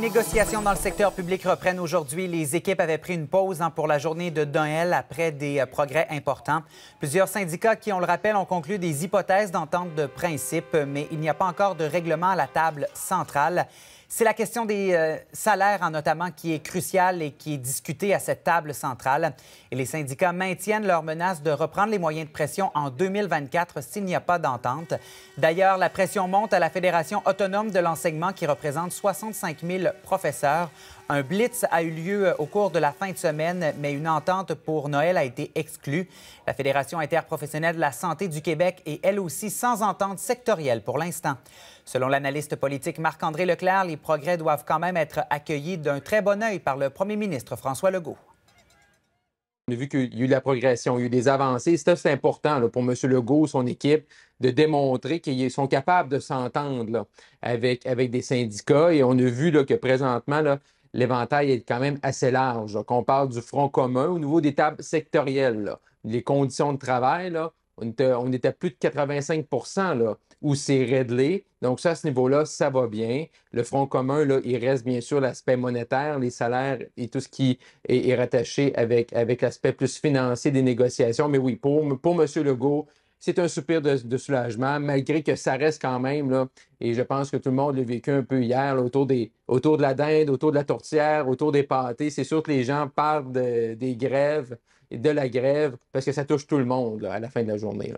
Les Négociations dans le secteur public reprennent aujourd'hui. Les équipes avaient pris une pause hein, pour la journée de Noël après des euh, progrès importants. Plusieurs syndicats qui, on le rappelle, ont conclu des hypothèses d'entente de principe, mais il n'y a pas encore de règlement à la table centrale. C'est la question des euh, salaires en hein, notamment, qui est cruciale et qui est discutée à cette table centrale. Et les syndicats maintiennent leur menace de reprendre les moyens de pression en 2024 s'il n'y a pas d'entente. D'ailleurs, la pression monte à la Fédération autonome de l'enseignement qui représente 65 000 professeurs. Un blitz a eu lieu euh, au cours de la fin de semaine, mais une entente pour Noël a été exclue. La Fédération interprofessionnelle de la santé du Québec est elle aussi sans entente sectorielle pour l'instant. Selon l'analyste politique Marc-André Leclerc, les progrès doivent quand même être accueillis d'un très bon œil par le premier ministre François Legault. On a vu qu'il y a eu de la progression, il y a eu des avancées. C'est important pour M. Legault, son équipe, de démontrer qu'ils sont capables de s'entendre avec, avec des syndicats. Et on a vu que présentement, là, l'éventail est quand même assez large. Qu'on parle du front commun au niveau des tables sectorielles, les conditions de travail, on, était, à plus de 85 là, où c'est réglé. Donc, ça, à ce niveau-là, ça va bien. Le Front commun, là, il reste bien sûr l'aspect monétaire, les salaires et tout ce qui est, rattaché avec, avec l'aspect plus financier des négociations. Mais oui, pour, pour M. Legault, c'est un soupir de, soulagement, malgré que ça reste quand même, là, et je pense que tout le monde l'a vécu un peu hier, autour, des, autour de la dinde, autour de la tourtière, autour des pâtés. C'est sûr que les gens parlent des grèves et de la grève parce que ça touche tout le monde à la fin de la journée.